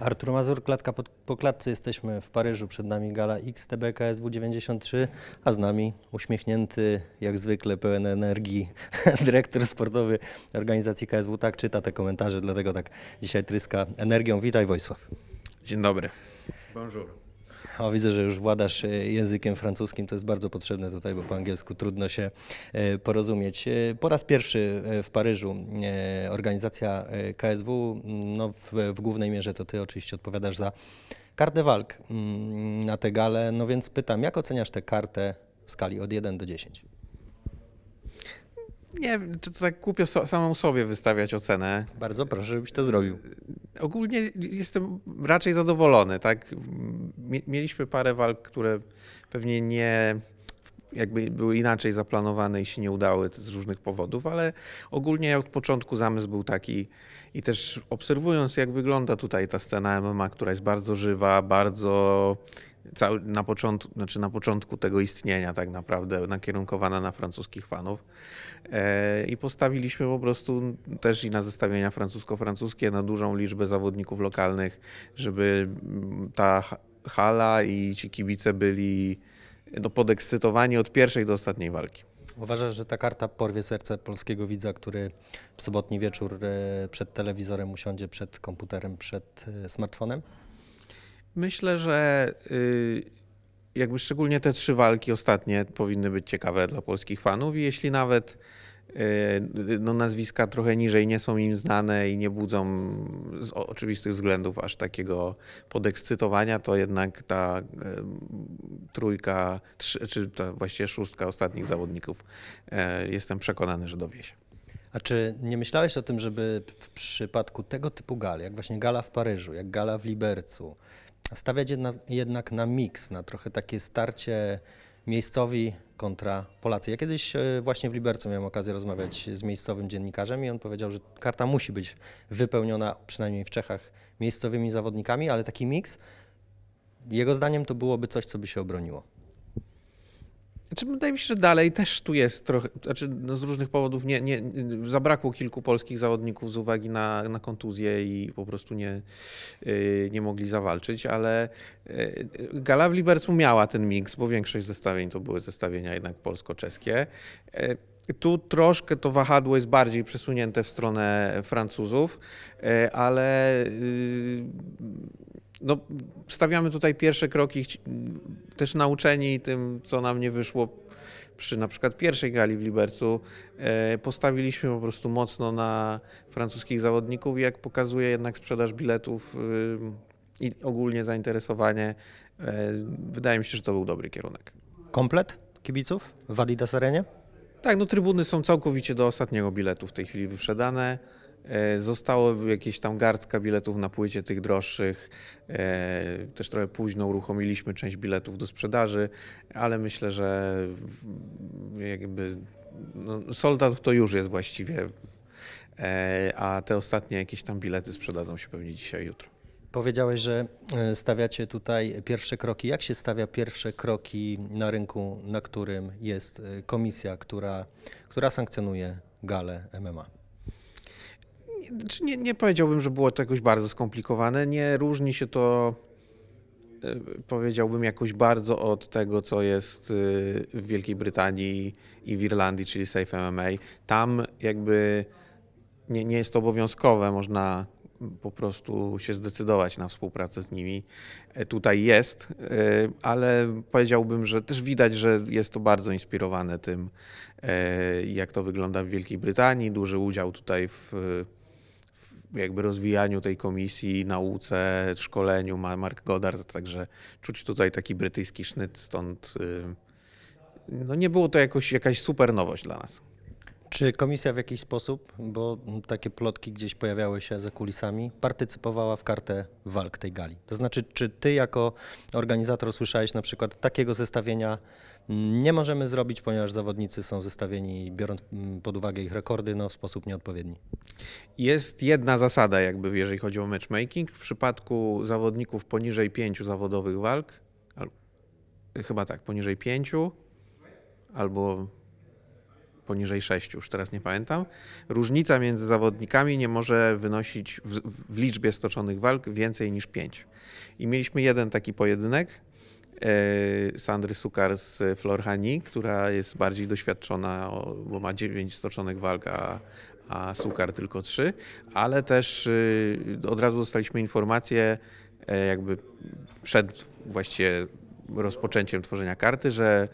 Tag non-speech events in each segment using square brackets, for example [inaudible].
Artur Mazur, klatka po, po klatce. Jesteśmy w Paryżu, przed nami gala XTBKSW 93, a z nami uśmiechnięty, jak zwykle pełen energii, [laughs] dyrektor sportowy organizacji KSW. Tak czyta te komentarze, dlatego tak dzisiaj tryska energią. Witaj Wojsław. Dzień dobry. Bonjour. O, widzę, że już władasz e, językiem francuskim, to jest bardzo potrzebne tutaj, bo po angielsku trudno się e, porozumieć. E, po raz pierwszy w Paryżu organizacja KSW, mm, no w, w głównej mierze to ty oczywiście odpowiadasz za kartę walk mm, na te gale, no więc pytam, jak oceniasz tę kartę w skali od 1 do 10? Nie wiem, to, to tak kupię so, samą sobie wystawiać ocenę. Bardzo proszę, żebyś to zrobił. E, ogólnie jestem raczej zadowolony. Tak? Mieliśmy parę walk, które pewnie nie jakby były inaczej zaplanowane i się nie udały z różnych powodów, ale ogólnie od początku zamysł był taki i też obserwując jak wygląda tutaj ta scena MMA, która jest bardzo żywa, bardzo cały, na, początku, znaczy na początku tego istnienia tak naprawdę nakierunkowana na francuskich fanów e, i postawiliśmy po prostu też i na zestawienia francusko-francuskie, na dużą liczbę zawodników lokalnych, żeby mm, ta hala i ci kibice byli no, podekscytowani od pierwszej do ostatniej walki. Uważasz, że ta karta porwie serce polskiego widza, który w sobotni wieczór e, przed telewizorem usiądzie, przed komputerem, przed e, smartfonem? Myślę, że y, jakby szczególnie te trzy walki ostatnie powinny być ciekawe dla polskich fanów i jeśli nawet y, no, nazwiska trochę niżej nie są im znane i nie budzą z oczywistych względów aż takiego podekscytowania, to jednak ta y, trójka, czy ta właściwie szóstka ostatnich zawodników jestem przekonany, że dowiezie. A czy nie myślałeś o tym, żeby w przypadku tego typu gali, jak właśnie gala w Paryżu, jak gala w Libercu, stawiać jednak, jednak na miks, na trochę takie starcie miejscowi kontra Polacy. Ja kiedyś e, właśnie w Libercu miałem okazję rozmawiać z miejscowym dziennikarzem i on powiedział, że karta musi być wypełniona, przynajmniej w Czechach, miejscowymi zawodnikami, ale taki miks, jego zdaniem to byłoby coś, co by się obroniło. Znaczy, wydaje mi się, że dalej też tu jest trochę, znaczy no z różnych powodów nie, nie, zabrakło kilku polskich zawodników z uwagi na, na kontuzję i po prostu nie, y, nie mogli zawalczyć, ale y, Gala w Libercu miała ten miks, bo większość zestawień to były zestawienia jednak polsko-czeskie. Y, tu troszkę to wahadło jest bardziej przesunięte w stronę Francuzów, ale no, stawiamy tutaj pierwsze kroki, też nauczeni tym, co nam nie wyszło przy na przykład pierwszej gali w Libercu, e, postawiliśmy po prostu mocno na francuskich zawodników jak pokazuje jednak sprzedaż biletów y, i ogólnie zainteresowanie, e, wydaje mi się, że to był dobry kierunek. Komplet kibiców w Adidas Arenie? Tak, no trybuny są całkowicie do ostatniego biletu w tej chwili wyprzedane. E, zostało jakieś tam garstka biletów na płycie tych droższych. E, też trochę późno uruchomiliśmy część biletów do sprzedaży, ale myślę, że jakby no, soldat to już jest właściwie, e, a te ostatnie jakieś tam bilety sprzedadzą się pewnie dzisiaj, jutro. Powiedziałeś, że stawiacie tutaj pierwsze kroki. Jak się stawia pierwsze kroki na rynku, na którym jest komisja, która, która sankcjonuje galę MMA? Czy nie, nie powiedziałbym, że było to jakoś bardzo skomplikowane. Nie różni się to e, powiedziałbym jakoś bardzo od tego, co jest e, w Wielkiej Brytanii i w Irlandii, czyli Safe MMA. Tam jakby nie, nie jest to obowiązkowe, można po prostu się zdecydować na współpracę z nimi. E, tutaj jest, ale powiedziałbym, że też widać, że jest to bardzo inspirowane tym, jak to wygląda w Wielkiej Brytanii. Duży udział tutaj w jakby rozwijaniu tej komisji, nauce, szkoleniu ma Mark Goddard, także czuć tutaj taki brytyjski sznyt, stąd y, no nie było to jakoś jakaś super nowość dla nas. Czy komisja w jakiś sposób, bo takie plotki gdzieś pojawiały się za kulisami, partycypowała w kartę walk tej gali? To znaczy, czy ty jako organizator słyszałeś na przykład takiego zestawienia mm, nie możemy zrobić, ponieważ zawodnicy są zestawieni, biorąc mm, pod uwagę ich rekordy, no, w sposób nieodpowiedni? Jest jedna zasada, jakby jeżeli chodzi o matchmaking. W przypadku zawodników poniżej pięciu zawodowych walk, chyba tak, poniżej pięciu albo poniżej 6, już teraz nie pamiętam. Różnica między zawodnikami nie może wynosić w, w, liczbie stoczonych walk więcej niż 5. I mieliśmy jeden taki pojedynek, e, Sandry Sukar z Florhani, która jest bardziej doświadczona, bo ma 9 stoczonych walk, a, a Sukar tylko 3, ale też y, od razu dostaliśmy informację e, jakby przed właściwie rozpoczęciem tworzenia karty, że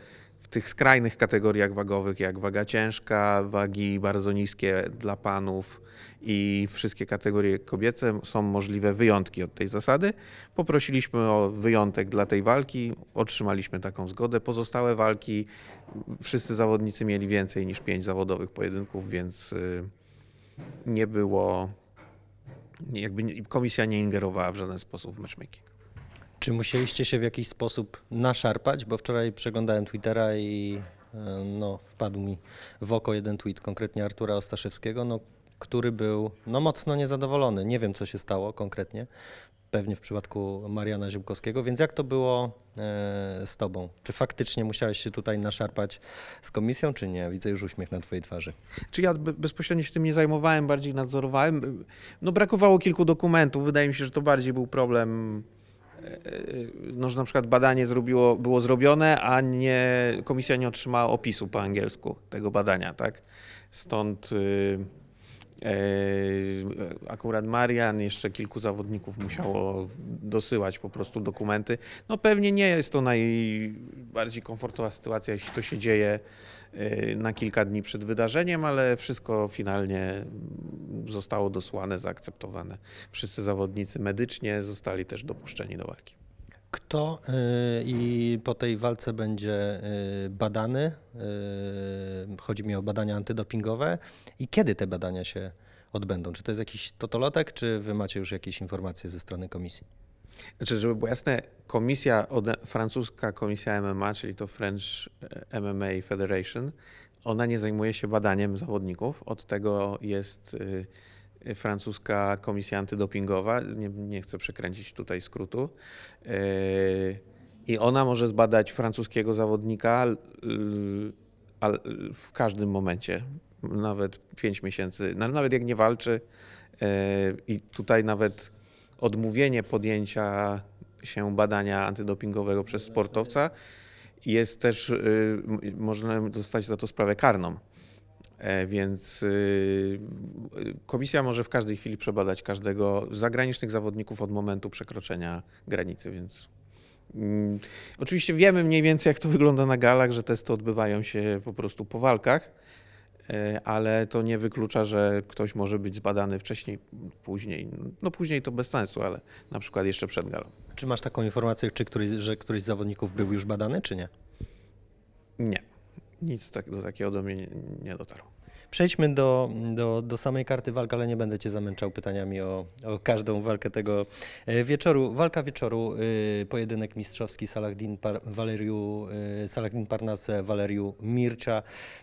w tych skrajnych kategoriach wagowych, jak waga ciężka, wagi bardzo niskie dla panów i wszystkie kategorie kobiece, są możliwe wyjątki od tej zasady. Poprosiliśmy o wyjątek dla tej walki, otrzymaliśmy taką zgodę. Pozostałe walki, wszyscy zawodnicy mieli więcej niż pięć zawodowych pojedynków, więc y, nie było, jakby komisja nie ingerowała w żaden sposób w matchmaking. Czy musieliście się w jakiś sposób naszarpać? Bo wczoraj przeglądałem Twittera i e, no, wpadł mi w oko jeden tweet, konkretnie Artura Ostaszewskiego, no, który był no, mocno niezadowolony. Nie wiem, co się stało konkretnie, pewnie w przypadku Mariana Ziółkowskiego, więc jak to było e, z tobą? Czy faktycznie musiałeś się tutaj naszarpać z komisją, czy nie? Widzę już uśmiech na twojej twarzy. Czy ja bezpośrednio się tym nie zajmowałem, bardziej nadzorowałem? No brakowało kilku dokumentów, wydaje mi się, że to bardziej był problem no, że na przykład badanie zrobiło, było zrobione, a nie, komisja nie otrzymała opisu po angielsku tego badania, tak? Stąd y, e, akurat Marian, jeszcze kilku zawodników musiało dosyłać po prostu dokumenty. No pewnie nie jest to najbardziej komfortowa sytuacja, jeśli to się dzieje Y, na kilka dni przed wydarzeniem, ale wszystko finalnie zostało dosłane, zaakceptowane. Wszyscy zawodnicy medycznie zostali też dopuszczeni do walki. Kto y, i po tej walce będzie y, badany? Chodzi mi o badania antydopingowe. I kiedy te badania się odbędą? Czy to jest jakiś totolotek, czy wy macie już jakieś informacje ze strony komisji? Znaczy, żeby było jasne, komisja, francuska komisja MMA, czyli to French e, MMA Federation, ona nie zajmuje się badaniem zawodników. Od tego jest y, francuska komisja antydopingowa. Nie, nie chcę przekręcić tutaj skrótu. Y, I ona może zbadać francuskiego zawodnika w każdym momencie, nawet 5 miesięcy, nawet jak nie walczy. Y, I tutaj nawet odmówienie podjęcia się badania antydopingowego przez sportowca jest też, y, można dostać za to sprawę karną. E, więc y, komisja może w każdej chwili przebadać każdego z zagranicznych zawodników od momentu przekroczenia granicy, więc mm, oczywiście wiemy mniej więcej jak to wygląda na galach, że testy odbywają się po prostu po walkach E, ale to nie wyklucza, że ktoś może być zbadany wcześniej, później. No później to bez sensu, ale na przykład jeszcze przed galą. Czy masz taką informację, czy któryś, że któryś z zawodników był już badany, czy nie? Nie. Nic tak, do takiego do mnie nie dotarło. Przejdźmy do, do, do samej karty walk, ale nie będę Cię zamęczał pytaniami o, o każdą walkę tego e, wieczoru. Walka wieczoru, e, pojedynek mistrzowski Saladin Par Valeriu, e, Saladin Parnasse, Valeriu Mircza,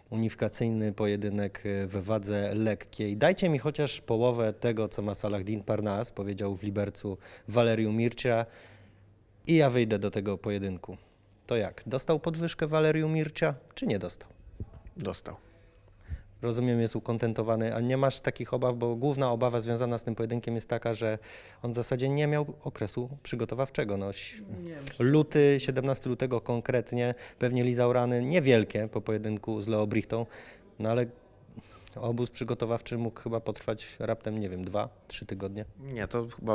unifikacyjny pojedynek w wadze lekkiej. Dajcie mi chociaż połowę tego, co ma Saladin Parnasse, powiedział w Libercu Valeriu Mircza i ja wyjdę do tego pojedynku. To jak? Dostał podwyżkę Valeriu Mircza, czy nie dostał? Dostał rozumiem, jest ukontentowany, a nie masz takich obaw, bo główna obawa związana z tym pojedynkiem jest taka, że on w zasadzie nie miał okresu przygotowawczego. No, luty, 17 lutego konkretnie, pewnie lizał rany niewielkie po pojedynku z Leo Brichtą, no ale obóz przygotowawczy mógł chyba potrwać raptem, nie wiem, dwa, trzy tygodnie. Nie, to chyba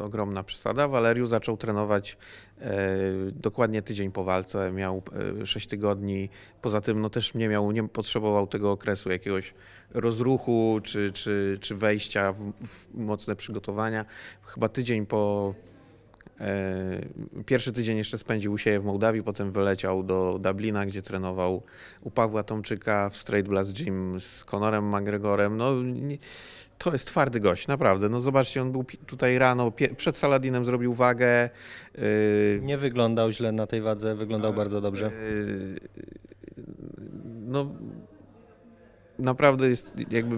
ogromna przesada. Waleriu zaczął trenować e, dokładnie tydzień po walce, miał e, sześć tygodni. Poza tym no, też nie miał, nie potrzebował tego okresu jakiegoś rozruchu czy, czy, czy wejścia w, w mocne przygotowania. Chyba tydzień po E, pierwszy tydzień jeszcze spędził u siebie w Mołdawii, potem wyleciał do Dublina, gdzie trenował u Pawła Tomczyka w Straight Blast Gym z Conorem McGregorem. No, to jest twardy gość, naprawdę. No zobaczcie, on był tutaj rano, przed Saladinem zrobił wagę. Y, nie wyglądał źle na tej wadze, wyglądał bardzo dobrze. Y, no naprawdę jest jakby,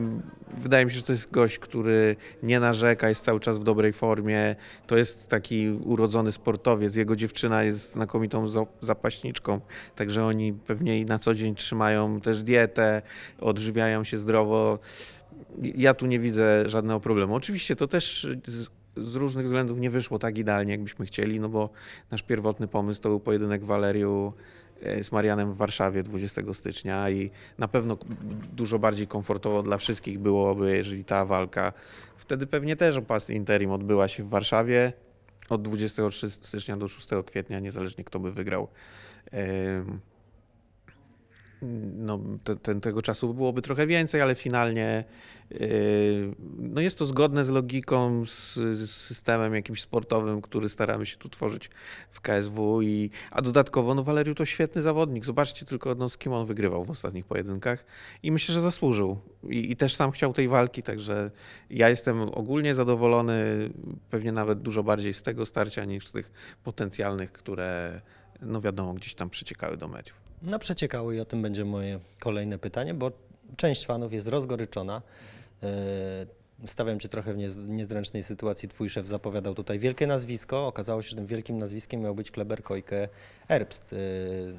wydaje mi się, że to jest gość, który nie narzeka, jest cały czas w dobrej formie, to jest taki urodzony sportowiec, jego dziewczyna jest znakomitą zapaśniczką, także oni pewnie na co dzień trzymają też dietę, odżywiają się zdrowo. Ja tu nie widzę żadnego problemu. Oczywiście to też z różnych względów nie wyszło tak idealnie, jakbyśmy chcieli, no bo nasz pierwotny pomysł to był pojedynek Waleriu z Marianem w Warszawie 20 stycznia i na pewno dużo bardziej komfortowo dla wszystkich byłoby, jeżeli ta walka wtedy pewnie też pas interim odbyła się w Warszawie od 23 stycznia do 6 kwietnia, niezależnie kto by wygrał no, te, te, tego czasu byłoby trochę więcej, ale finalnie yy, no jest to zgodne z logiką, z, z, systemem jakimś sportowym, który staramy się tu tworzyć w KSW. I, a dodatkowo no, Waleriu to świetny zawodnik. Zobaczcie tylko, no, z kim on wygrywał w ostatnich pojedynkach i myślę, że zasłużył. I, I też sam chciał tej walki, także ja jestem ogólnie zadowolony, pewnie nawet dużo bardziej z tego starcia niż z tych potencjalnych, które no wiadomo, gdzieś tam przeciekały do mediów. No przeciekało i o tym będzie moje kolejne pytanie, bo część fanów jest rozgoryczona. E, stawiam cię trochę w niezręcznej sytuacji. Twój szef zapowiadał tutaj wielkie nazwisko. Okazało się, że tym wielkim nazwiskiem miał być Kleber Kojke Erbst, e,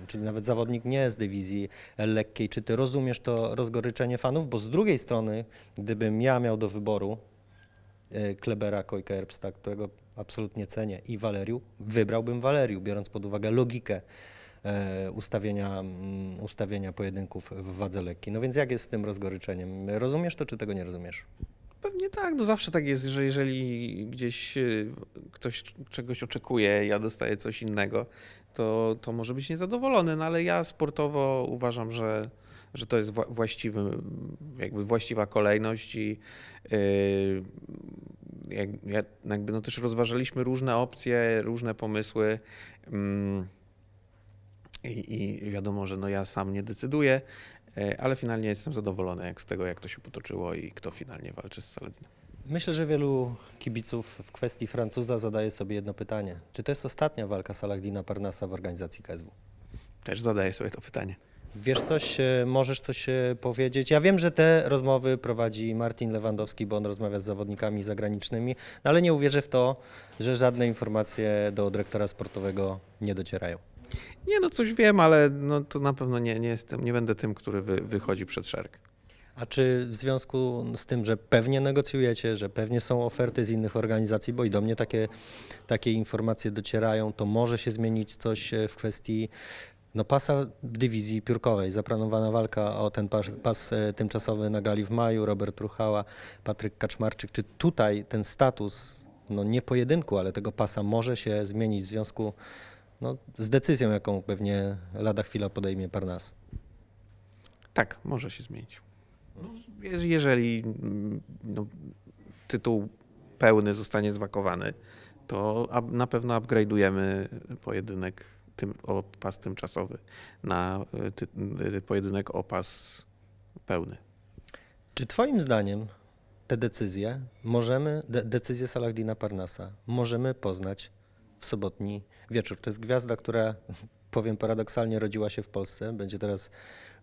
czyli nawet zawodnik nie z dywizji lekkiej. Czy ty rozumiesz to rozgoryczenie fanów? Bo z drugiej strony, gdybym ja miał do wyboru e, Klebera Kojke Erbsta, którego absolutnie cenię, i Waleriu, wybrałbym Waleriu, biorąc pod uwagę logikę E, ustawienia, mm, ustawienia pojedynków w wadze lekkiej. No więc jak jest z tym rozgoryczeniem? Rozumiesz to, czy tego nie rozumiesz? Pewnie tak, no zawsze tak jest, że jeżeli gdzieś e, ktoś czegoś oczekuje, ja dostaję coś innego, to, to może być niezadowolony, no ale ja sportowo uważam, że, że to jest właściwy, jakby właściwa kolejność i yy, jakby no też rozważaliśmy różne opcje, różne pomysły. Yy i, I, wiadomo, że no ja sam nie decyduję, e, ale finalnie jestem zadowolony jak z tego, jak to się potoczyło i kto finalnie walczy z Saladinem. Myślę, że wielu kibiców w kwestii Francuza zadaje sobie jedno pytanie. Czy to jest ostatnia walka Saladina Parnasa w organizacji KSW? Też zadaję sobie to pytanie. Wiesz coś, e, możesz coś e, powiedzieć? Ja wiem, że te rozmowy prowadzi Martin Lewandowski, bo on rozmawia z zawodnikami zagranicznymi, no ale nie uwierzę w to, że żadne informacje do dyrektora sportowego nie docierają. Nie, no coś wiem, ale no to na pewno nie, nie, jestem, nie będę tym, który wy, wychodzi przed szereg. A czy w związku z tym, że pewnie negocjujecie, że pewnie są oferty z innych organizacji, bo i do mnie takie, takie informacje docierają, to może się zmienić coś e, w kwestii no pasa w dywizji piórkowej. Zaplanowana walka o ten pas, pas, e, tymczasowy na gali w maju, Robert Truchała, Patryk Kaczmarczyk. Czy tutaj ten status, no nie pojedynku, ale tego pasa może się zmienić w związku z no, z decyzją, jaką pewnie lada chwila podejmie Parnas. Tak, może się zmienić. No, jeżeli mm, no, tytuł pełny zostanie zwakowany, to na pewno upgrade'ujemy pojedynek tym, o pas tymczasowy na e, ty, e, pojedynek o pas pełny. Czy Twoim zdaniem te decyzje możemy, de, decyzje Saladina Parnasa, możemy poznać w sobotni wieczór. To jest gwiazda, która [laughs] powiem paradoksalnie rodziła się w Polsce, będzie teraz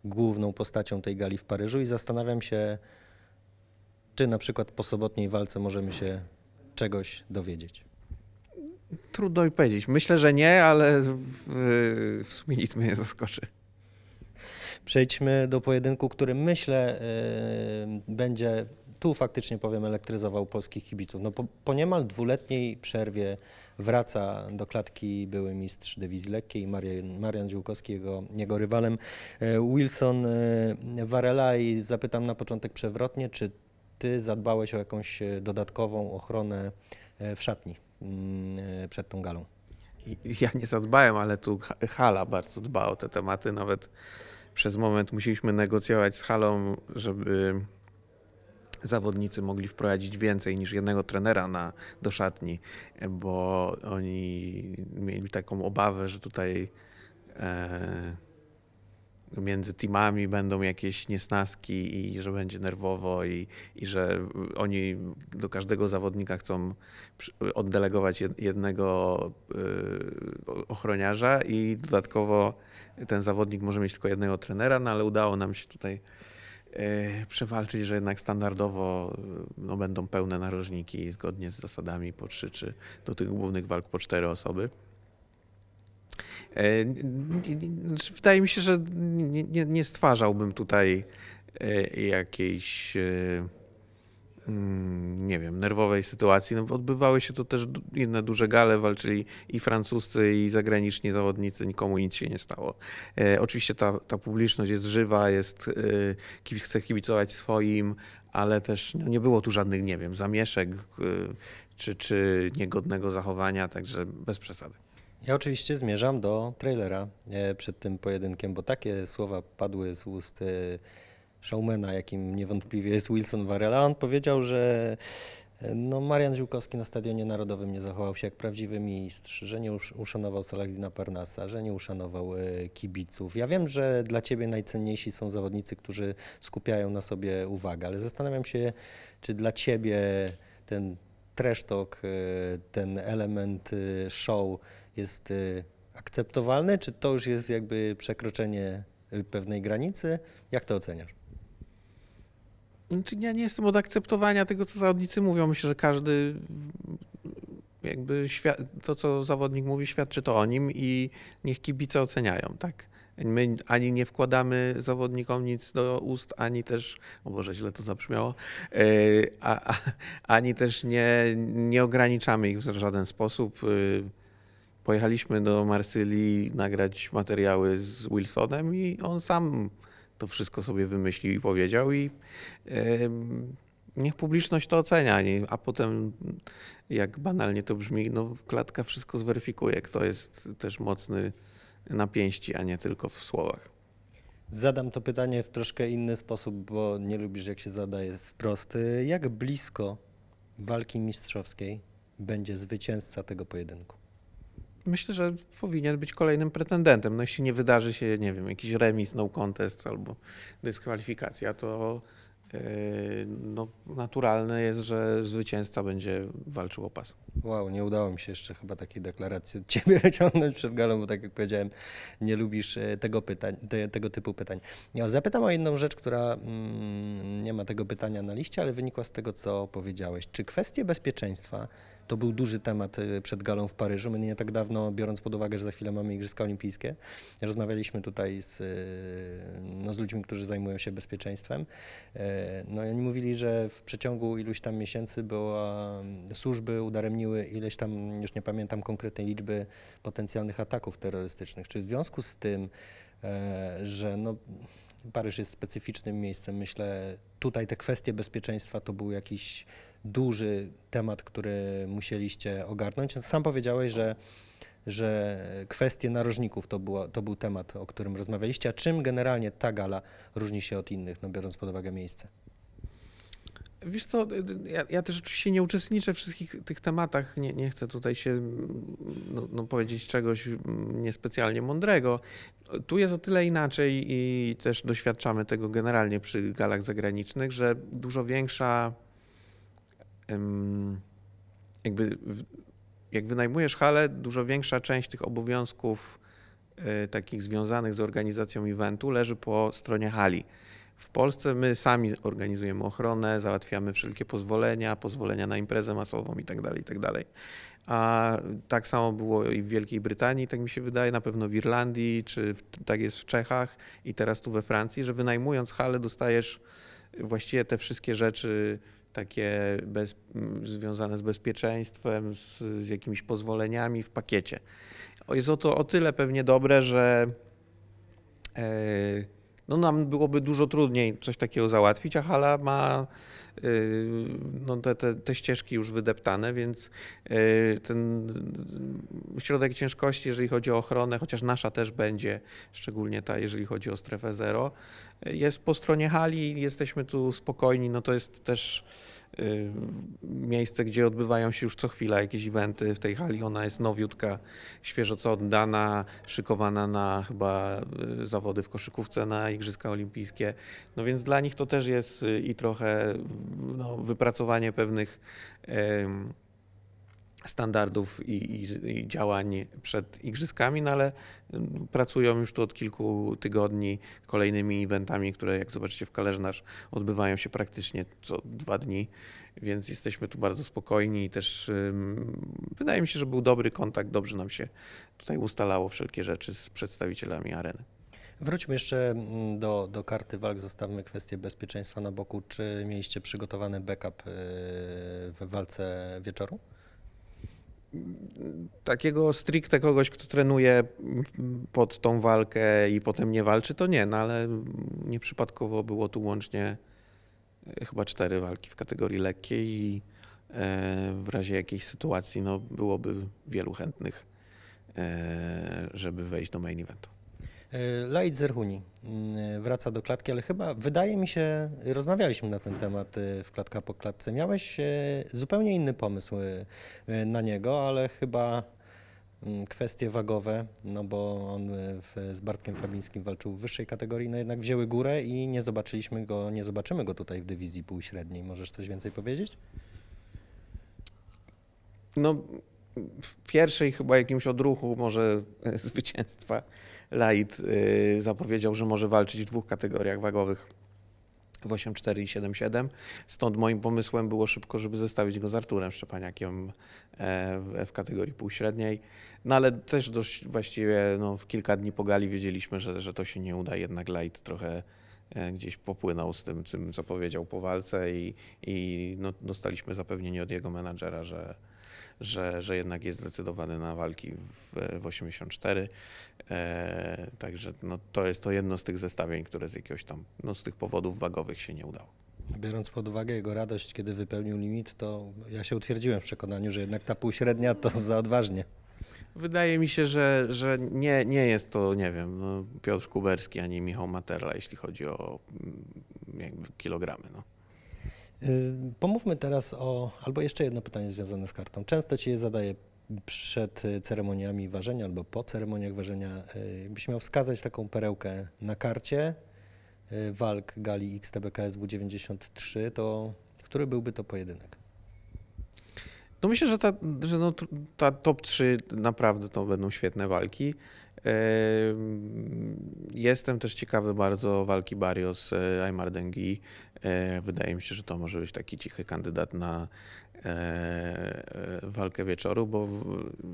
główną postacią tej gali w Paryżu i zastanawiam się, czy na przykład po sobotniej walce możemy się czegoś dowiedzieć. Trudno mi powiedzieć. Myślę, że nie, ale w, sumie nic mnie nie zaskoczy. Przejdźmy do pojedynku, który myślę yy, będzie, tu faktycznie powiem, elektryzował polskich kibiców. No po, po niemal dwuletniej przerwie wraca do klatki były mistrz dywizji lekkiej Marian, Marian jego, jego rywalem e, Wilson e, Varela i zapytam na początek przewrotnie, czy ty zadbałeś o jakąś e, dodatkową ochronę w szatni mm, przed tą galą? Ja nie zadbałem, ale tu Hala bardzo dba o te tematy. Nawet przez moment musieliśmy negocjować z Halą, żeby zawodnicy mogli wprowadzić więcej niż jednego trenera na, do szatni, bo oni mieli taką obawę, że tutaj e, między teamami będą jakieś niesnaski i że będzie nerwowo i, i że oni do każdego zawodnika chcą oddelegować jednego e, ochroniarza i dodatkowo ten zawodnik może mieć tylko jednego trenera, no ale udało nam się tutaj E, przewalczyć, że jednak standardowo e, no, będą pełne narożniki zgodnie z zasadami po trzy, czy do tych głównych walk po cztery osoby. E, znaczy, wydaje mi się, że nie, nie, nie stwarzałbym tutaj jakiejś Mm, nie wiem, nerwowej sytuacji. No, odbywały się to też inne duże gale, walczyli i francuscy, i zagraniczni zawodnicy, nikomu nic się nie stało. E, oczywiście ta, ta publiczność jest żywa, jest, e, chce kibicować swoim, ale też no, nie było tu żadnych, nie wiem, zamieszek e, czy, czy niegodnego zachowania, także bez przesady. Ja oczywiście zmierzam do trailera e, przed tym pojedynkiem, bo takie słowa padły z ust e, showmana, jakim niewątpliwie jest Wilson Varela, on powiedział, że e, no, Marian Ziłkowski na Stadionie Narodowym nie zachował się jak prawdziwy mistrz, że nie uszanował Saladina Parnasa, że nie uszanował e, kibiców. Ja wiem, że dla Ciebie najcenniejsi są zawodnicy, którzy skupiają na sobie uwagę, ale zastanawiam się, czy dla Ciebie ten tresztok, e, ten element show jest akceptowalny, czy to już jest jakby przekroczenie pewnej granicy? Jak to oceniasz? Znaczy, ja nie jestem od akceptowania tego, co zawodnicy mówią. Myślę, że każdy jakby to, co zawodnik mówi, świadczy to o nim i niech kibice oceniają, tak? My ani nie wkładamy zawodnikom nic do ust, ani też, o Boże, źle to zabrzmiało, e, a, a, ani też nie, nie ograniczamy ich w żaden sposób. E, pojechaliśmy do Marsylii nagrać materiały z Wilsonem i on sam to wszystko sobie wymyślił i powiedział i niech publiczność to ocenia, a potem, jak banalnie to brzmi, no klatka wszystko zweryfikuje, kto jest też mocny na pięści, a nie tylko w słowach. Zadam to pytanie w troszkę inny sposób, bo nie lubisz, jak się zadaje wprost. Jak blisko walki mistrzowskiej będzie zwycięzca tego pojedynku? myślę, że powinien być kolejnym pretendentem. No jeśli nie wydarzy się, nie wiem, jakiś remis, no contest albo dyskwalifikacja, to e, no, naturalne jest, że zwycięzca będzie walczył o pas. Wow, nie udało mi się jeszcze chyba takiej deklaracji od ciebie [laughs] wyciągnąć przed galą, bo tak jak powiedziałem, nie lubisz e, tego, pytań, te, tego typu pytań. Ja zapytam o jedną rzecz, która mm, nie ma tego pytania na liście, ale wynikła z tego, co powiedziałeś. Czy kwestie bezpieczeństwa to był duży temat y, przed galą w Paryżu. My nie tak dawno, biorąc pod uwagę, że za chwilę mamy Igrzyska Olimpijskie, rozmawialiśmy tutaj z, y, no, z ludźmi, którzy zajmują się bezpieczeństwem. E, no i oni mówili, że w przeciągu iluś tam miesięcy była, służby udaremniły ileś tam, już nie pamiętam konkretnej liczby potencjalnych ataków terrorystycznych. Czy w związku z tym, e, że no, Paryż jest specyficznym miejscem, myślę, tutaj te kwestie bezpieczeństwa to był jakiś duży temat, który musieliście ogarnąć. Sam powiedziałeś, że, że kwestie narożników to, była, to był temat, o którym rozmawialiście. A czym generalnie ta gala różni się od innych, no biorąc pod uwagę miejsce? Wiesz co, ja, ja, też oczywiście nie uczestniczę w wszystkich tych tematach, nie, nie chcę tutaj się no, no, powiedzieć czegoś niespecjalnie mądrego. Tu jest o tyle inaczej i też doświadczamy tego generalnie przy galach zagranicznych, że dużo większa jakby jak wynajmujesz halę, dużo większa część tych obowiązków e, takich związanych z organizacją eventu leży po stronie hali. W Polsce my sami organizujemy ochronę, załatwiamy wszelkie pozwolenia, pozwolenia na imprezę masową itd., tak itd. Tak A tak samo było i w Wielkiej Brytanii, tak mi się wydaje, na pewno w Irlandii, czy w, tak jest w Czechach i teraz tu we Francji, że wynajmując halę dostajesz właściwie te wszystkie rzeczy takie bez, związane z bezpieczeństwem, z, z jakimiś pozwoleniami w pakiecie. Jest o to o tyle pewnie dobre, że yy, no nam byłoby dużo trudniej coś takiego załatwić, a Hala ma y, no te, te, te, ścieżki już wydeptane, więc y, ten środek ciężkości, jeżeli chodzi o ochronę, chociaż nasza też będzie, szczególnie ta, jeżeli chodzi o strefę zero, jest po stronie hali, jesteśmy tu spokojni, no to jest też Y, miejsce, gdzie odbywają się już co chwila jakieś eventy. W tej hali ona jest nowiutka, świeżo co oddana, szykowana na chyba y, zawody w koszykówce, na Igrzyska Olimpijskie. No więc dla nich to też jest y, i trochę no, wypracowanie pewnych. Yy, standardów i, i, i, działań przed igrzyskami, no ale mm, pracują już tu od kilku tygodni kolejnymi eventami, które jak zobaczycie w kalendarz odbywają się praktycznie co dwa dni, więc jesteśmy tu bardzo spokojni i też um, wydaje mi się, że był dobry kontakt, dobrze nam się tutaj ustalało wszelkie rzeczy z przedstawicielami areny. Wróćmy jeszcze mm, do, do karty walk, zostawmy kwestię bezpieczeństwa na boku. Czy mieliście przygotowany backup y, w walce wieczoru? takiego stricte kogoś, kto trenuje pod tą walkę i potem nie walczy, to nie, no ale nieprzypadkowo było tu łącznie e, chyba cztery walki w kategorii lekkiej i e, w razie jakiejś sytuacji no, byłoby wielu chętnych, e, żeby wejść do main eventu. E, Laid Zerhuni mm, wraca do klatki, ale chyba wydaje mi się, rozmawialiśmy na ten temat e, w klatka po klatce. Miałeś e, zupełnie inny pomysł na niego, ale chyba mm, kwestie wagowe, no bo on w, z Bartkiem Fabińskim walczył w wyższej kategorii, no jednak wzięły górę i nie zobaczyliśmy go, nie zobaczymy go tutaj w dywizji półśredniej. Możesz coś więcej powiedzieć? No w pierwszej chyba jakimś odruchu może [laughs] zwycięstwa Light y, zapowiedział, że może walczyć w dwóch kategoriach wagowych w 8.4 i 7.7. Stąd moim pomysłem było szybko, żeby zestawić go z Arturem Szczepaniakiem e, w kategorii półśredniej. No ale też dość właściwie no, w kilka dni pogali wiedzieliśmy, że, że to się nie uda. Jednak Light trochę e, gdzieś popłynął z tym, tym co powiedział po walce i, i no, dostaliśmy zapewnienie od jego menadżera, że, że, że jednak jest zdecydowany na walki w, w 84. E, także no, to jest to jedno z tych zestawień, które z jakiegoś tam, no, z tych powodów wagowych się nie udało. Biorąc pod uwagę jego radość, kiedy wypełnił limit, to ja się utwierdziłem w przekonaniu, że jednak ta półśrednia to za odważnie. Wydaje mi się, że, że nie, nie jest to, nie wiem, no, Piotr Kuberski ani Michał Materla, jeśli chodzi o mm, jakby kilogramy. No. Pomówmy teraz o, albo jeszcze jedno pytanie związane z kartą. Często Ci je zadaję przed y, ceremoniami ważenia albo po ceremoniach ważenia. Y, jakbyś miał wskazać taką perełkę na karcie y, walk gali XTBKSW 93, to który byłby to pojedynek? No myślę, że ta, że no, ta top 3 naprawdę to będą świetne walki. Jestem też ciekawy bardzo walki Barrios Aymar Dengi. E, wydaje mi się, że to może być taki cichy kandydat na e, e, walkę wieczoru, bo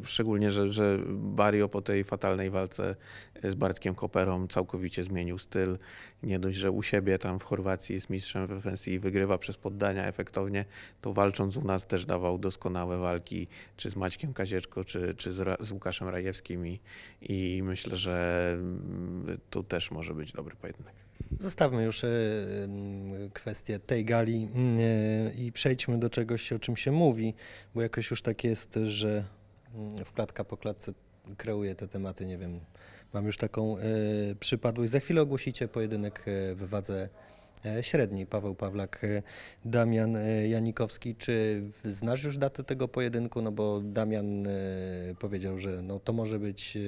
szczególnie, że, że Barrio po tej fatalnej walce z Bartkiem Koperą całkowicie zmienił styl. Nie dość, że u siebie tam w Chorwacji jest mistrzem w ofensji i wygrywa przez poddania efektownie, to walcząc u nas też dawał doskonałe walki, czy z Maćkiem Kazieczko, czy, czy z, z Łukaszem Rajewskim i, i myślę, że mm, tu też może być dobry pojedynek. Zostawmy już e, kwestię tej gali e, i przejdźmy do czegoś, o czym się mówi, bo jakoś już tak jest, że w klatka po klatce kreuję te tematy, nie wiem, mam już taką e, przypadłość. Za chwilę ogłosicie pojedynek w wadze E, średniej. Paweł Pawlak, e, Damian e, Janikowski, czy znasz już datę tego pojedynku? No bo Damian powiedział, że no to może być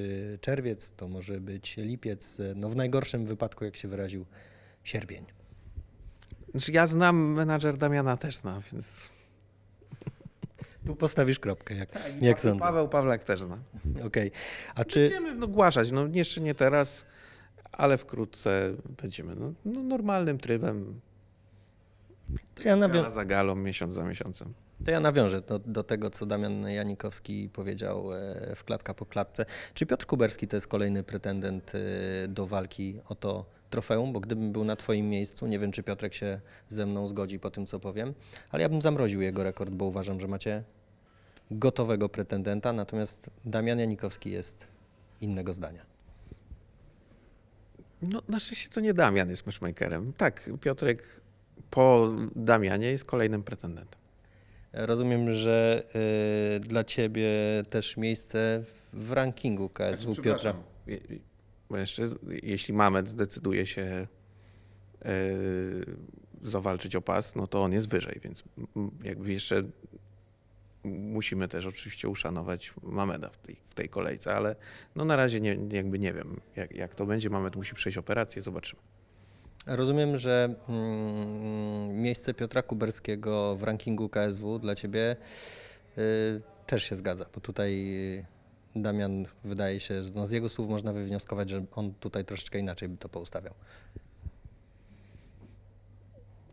czerwiec, to może być lipiec, no w najgorszym wypadku, jak się wyraził, sierpień. Znaczy ja znam, menadżer Damiana też zna, więc... Tu postawisz kropkę, jak, tak, jak Paweł, sądzę. Paweł Pawlak też zna. Okej. Okay. A no czy... Będziemy no, głaszać, no jeszcze nie teraz ale wkrótce będziemy no, no normalnym trybem. To ja nawią... za galą, miesiąc za miesiącem. To ja nawiążę do, do, tego, co Damian Janikowski powiedział e, w klatka po klatce. Czy Piotr Kuberski to jest kolejny pretendent e, do walki o to trofeum? Bo gdybym był na Twoim miejscu, nie wiem, czy Piotrek się ze mną zgodzi po tym, co powiem, ale ja bym zamroził jego rekord, bo uważam, że macie gotowego pretendenta, natomiast Damian Janikowski jest innego zdania. No, na szczęście to nie Damian jest matchmakerem. Tak, Piotrek po Damianie jest kolejnym pretendentem. Rozumiem, że y, dla ciebie też miejsce w rankingu KSW Piotra. jeszcze, jeśli Mamet zdecyduje się y, zawalczyć o pas, no to on jest wyżej, więc jakby jeszcze musimy też oczywiście uszanować Mameda w tej, w tej kolejce, ale no na razie nie, jakby nie wiem, jak, jak to będzie. Mamed musi przejść operację, zobaczymy. Rozumiem, że mm, miejsce Piotra Kuberskiego w rankingu KSW dla Ciebie y, też się zgadza, bo tutaj y, Damian wydaje się, no z jego słów można wywnioskować, że on tutaj troszeczkę inaczej by to poustawiał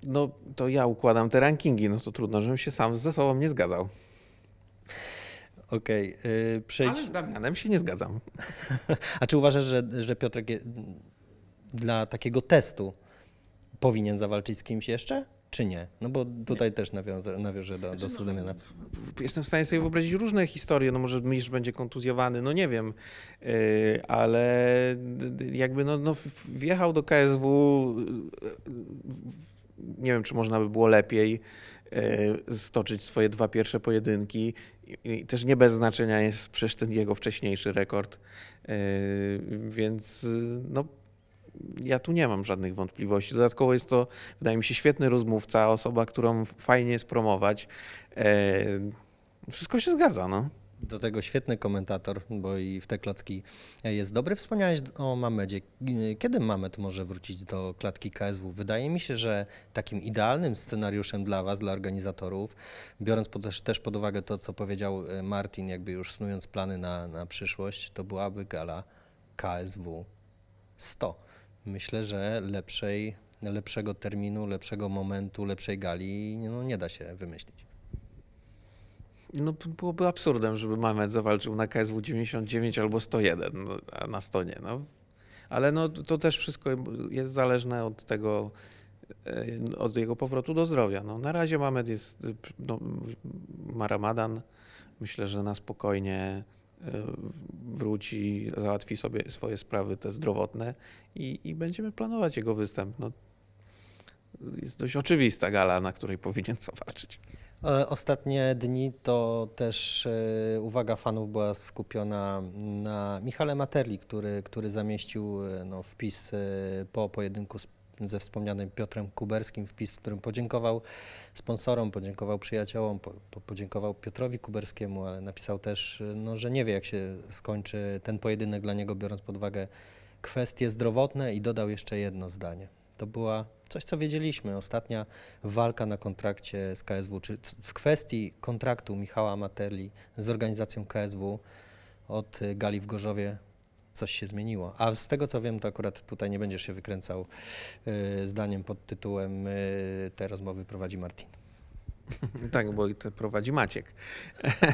no to ja układam te rankingi, no to trudno, żebym się sam ze sobą nie zgadzał. Okej, okay, przejdź... Ale z Damianem się nie zgadzam. [laughs] A czy uważasz, że, że Piotrek dla takiego testu powinien zawalczyć z kimś jeszcze? czy nie? No bo tutaj nie. też nawiążę, nawiążę do, do znaczy, Jestem w stanie sobie wyobrazić różne historie, no może Misz będzie kontuzjowany, no nie wiem, y, ale jakby no, no wjechał do KSW, y, y, nie wiem czy można by było lepiej stoczyć swoje dwa pierwsze pojedynki. I też nie bez znaczenia jest przecież ten jego wcześniejszy rekord. Yy, więc no, ja tu nie mam żadnych wątpliwości. Dodatkowo jest to, wydaje mi się, świetny rozmówca, osoba, którą fajnie jest promować. Yy, wszystko się zgadza, no. Do tego świetny komentator, bo i w te klocki jest dobry. Wspomniałeś o Mamedzie. Kiedy Mamed może wrócić do klatki KSW? Wydaje mi się, że takim idealnym scenariuszem dla Was, dla organizatorów, biorąc też, też pod uwagę to, co powiedział e, Martin, jakby już snując plany na, na przyszłość, to byłaby gala KSW 100. Myślę, że lepszej, lepszego terminu, lepszego momentu, lepszej gali no, nie da się wymyślić no, byłoby absurdem, żeby Mamet zawalczył na KSW 99 albo 101, no, a na 100 nie. No. Ale no, to też wszystko jest zależne od tego, e, od jego powrotu do zdrowia. No, na razie Mamet jest, no, ma ramadan. Myślę, że na spokojnie e, wróci, załatwi sobie swoje sprawy te zdrowotne i, i będziemy planować jego występ. No, jest dość oczywista gala, na której powinien [laughs] zawalczyć. E, ostatnie dni to też e, uwaga fanów była skupiona na Michale Materli, który, który zamieścił e, no, wpis po pojedynku z ze wspomnianym Piotrem Kuberskim wpis, w którym podziękował sponsorom, podziękował przyjaciołom, po, podziękował Piotrowi Kuberskiemu, ale napisał też, no, że nie wie, jak się skończy ten pojedynek dla niego, biorąc pod uwagę kwestie zdrowotne i dodał jeszcze jedno zdanie. To była coś, co wiedzieliśmy. Ostatnia walka na kontrakcie z KSW, czy w kwestii kontraktu Michała Materli z organizacją KSW od y, gali w Gorzowie coś się zmieniło. A z tego co wiem, to akurat tutaj nie będziesz się wykręcał y, zdaniem pod tytułem y, te rozmowy prowadzi Martin. [laughs] Tak, bo i to prowadzi Maciek. [laughs] [laughs]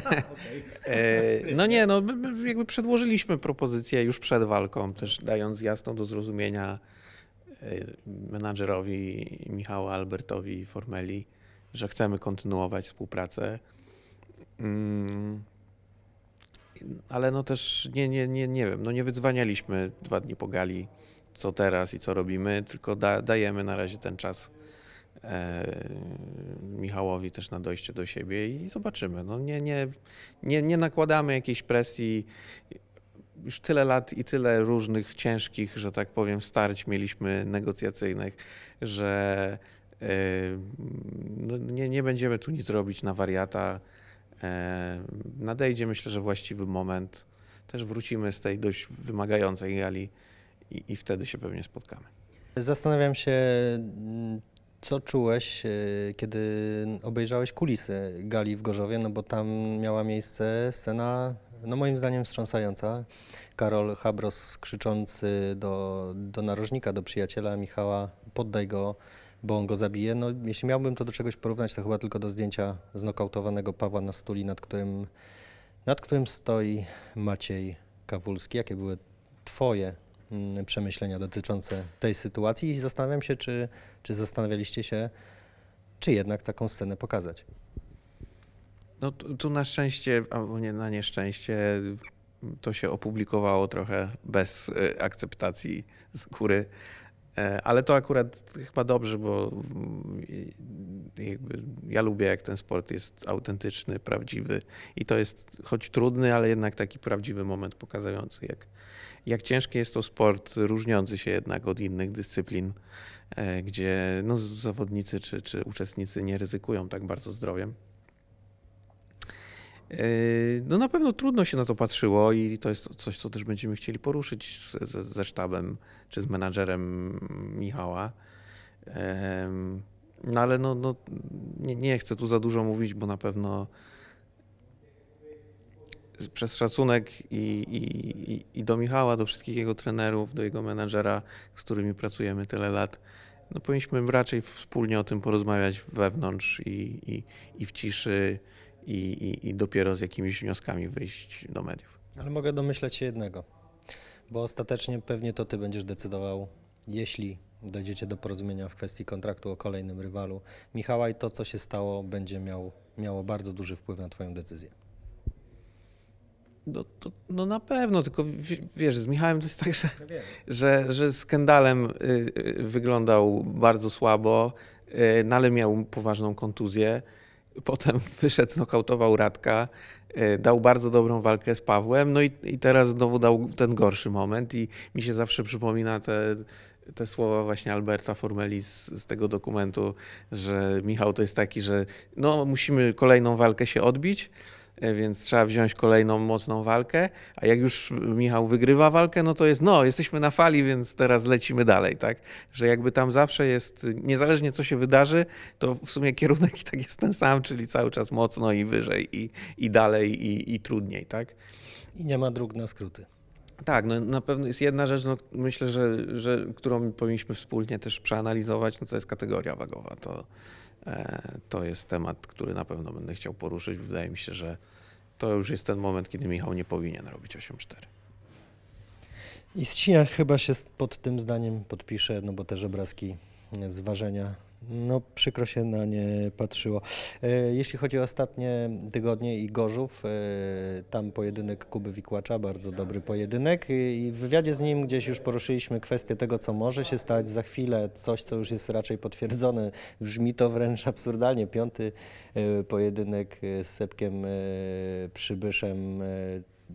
E, no nie, no jakby przedłożyliśmy propozycję już przed walką, też dając jasno do zrozumienia menadżerowi Michała Albertowi Formeli, że chcemy kontynuować współpracę. Mm, ale no też nie, nie, nie, nie wiem, no nie wydzwanialiśmy dwa dni po gali, co teraz i co robimy, tylko da, dajemy na razie ten czas e, Michałowi też na dojście do siebie i zobaczymy. No nie, nie, nie, nie nakładamy jakiejś presji już tyle lat i tyle różnych ciężkich, że tak powiem, starć mieliśmy negocjacyjnych, że e, no, nie, nie będziemy tu nic robić na wariata. E, nadejdzie myślę, że właściwy moment. Też wrócimy z tej dość wymagającej gali i, i wtedy się pewnie spotkamy. Zastanawiam się, co czułeś, e, kiedy obejrzałeś kulisy gali w Gorzowie, no bo tam miała miejsce scena no moim zdaniem wstrząsająca. Karol Habros krzyczący do, do narożnika, do przyjaciela Michała, poddaj go, bo on go zabije. No, jeśli miałbym to do czegoś porównać, to chyba tylko do zdjęcia znokautowanego Pawła na stuli, nad którym, nad którym stoi Maciej Kawulski. Jakie były twoje mm, przemyślenia dotyczące tej sytuacji i zastanawiam się, czy, czy zastanawialiście się, czy jednak taką scenę pokazać. No tu, tu na szczęście, albo nie na nieszczęście, to się opublikowało trochę bez e, akceptacji z góry. E, ale to akurat chyba dobrze, bo mm, ja lubię, jak ten sport jest autentyczny, prawdziwy i to jest choć trudny, ale jednak taki prawdziwy moment pokazujący, jak, jak ciężki jest to sport, różniący się jednak od innych dyscyplin, e, gdzie no, zawodnicy czy, czy uczestnicy nie ryzykują tak bardzo zdrowiem. Yy, no na pewno trudno się na to patrzyło i to jest coś, co też będziemy chcieli poruszyć ze, ze sztabem czy z menadżerem Michała. Yy, no ale no, no, nie, nie chcę tu za dużo mówić, bo na pewno przez szacunek i, i, i do Michała, do wszystkich jego trenerów, do jego menadżera, z którymi pracujemy tyle lat, no powinniśmy raczej wspólnie o tym porozmawiać wewnątrz i, i, i w ciszy i, i, i dopiero z jakimiś wnioskami wyjść do mediów. Ale mogę domyślać się jednego, bo ostatecznie pewnie to ty będziesz decydował, jeśli dojdziecie do porozumienia w kwestii kontraktu o kolejnym rywalu Michała i to, co się stało, będzie miał, miało bardzo duży wpływ na twoją decyzję. No, to, no na pewno, tylko wiesz, z Michałem to jest tak, że, no że, że skandalem y, y, wyglądał bardzo słabo, y, no ale miał poważną kontuzję. Potem wyszedł, znokautował Radka, e, dał bardzo dobrą walkę z Pawłem, no i, i teraz znowu dał ten gorszy moment i mi się zawsze przypomina te, te słowa właśnie Alberta Formeli z, z, tego dokumentu, że Michał to jest taki, że no musimy kolejną walkę się odbić, E, więc trzeba wziąć kolejną mocną walkę, a jak już Michał wygrywa walkę, no to jest, no, jesteśmy na fali, więc teraz lecimy dalej, tak? Że jakby tam zawsze jest, niezależnie co się wydarzy, to w sumie kierunek i tak jest ten sam, czyli cały czas mocno i wyżej i, i dalej i, i trudniej, tak? I nie ma dróg na skróty. Tak, no na pewno jest jedna rzecz, no myślę, że, że którą powinniśmy wspólnie też przeanalizować, no to jest kategoria wagowa. To, E, to jest temat, który na pewno będę chciał poruszyć. Wydaje mi się, że to już jest ten moment, kiedy Michał nie powinien robić 8.4. I ja chyba się pod tym zdaniem podpiszę, no bo te żebraski zważenia no, przykro się na nie patrzyło. E, jeśli chodzi o ostatnie tygodnie i Gorzów, e, tam pojedynek Kuby Wikłacza, bardzo dobry pojedynek. E, I w wywiadzie z nim gdzieś już poruszyliśmy kwestię tego, co może się stać za chwilę, coś, co już jest raczej potwierdzone. Brzmi to wręcz absurdalnie. Piąty pojedynek z Sepkiem Przybyszem.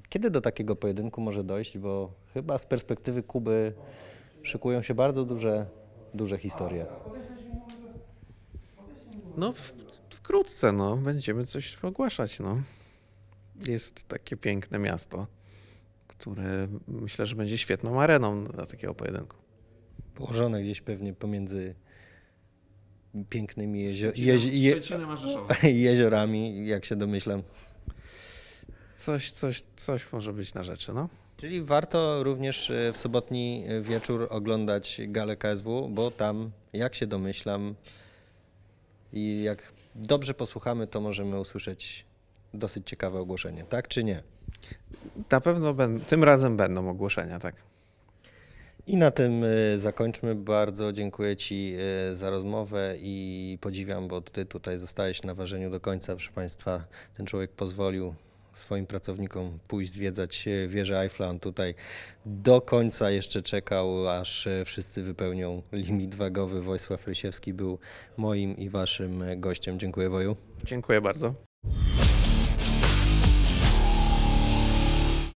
Kiedy do takiego pojedynku może dojść? Bo chyba z perspektywy Kuby szykują się bardzo duże, duże historie. No, w, wkrótce, no, będziemy coś ogłaszać, no. Jest takie piękne miasto, które myślę, że będzie świetną areną dla takiego pojedynku. Położone gdzieś pewnie pomiędzy pięknymi jezio jezi je [laughs] jeziorami, jak się domyślam. Coś, coś, coś może być na rzeczy, no. Czyli warto również e, w sobotni e, wieczór oglądać galę KSW, bo tam, jak się domyślam, i jak dobrze posłuchamy, to możemy usłyszeć dosyć ciekawe ogłoszenie, tak czy nie? Na pewno ben, tym razem będą ogłoszenia, tak. I na tym e, zakończmy. Bardzo dziękuję Ci e, za rozmowę i podziwiam, bo Ty tutaj zostałeś na ważeniu do końca. Proszę Państwa, ten człowiek pozwolił swoim pracownikom pójść zwiedzać e, wieżę Eiffla. On tutaj do końca jeszcze czekał, aż e, wszyscy wypełnią limit wagowy. Wojsław Rysiewski był moim i waszym e, gościem. Dziękuję Woju. Dziękuję bardzo.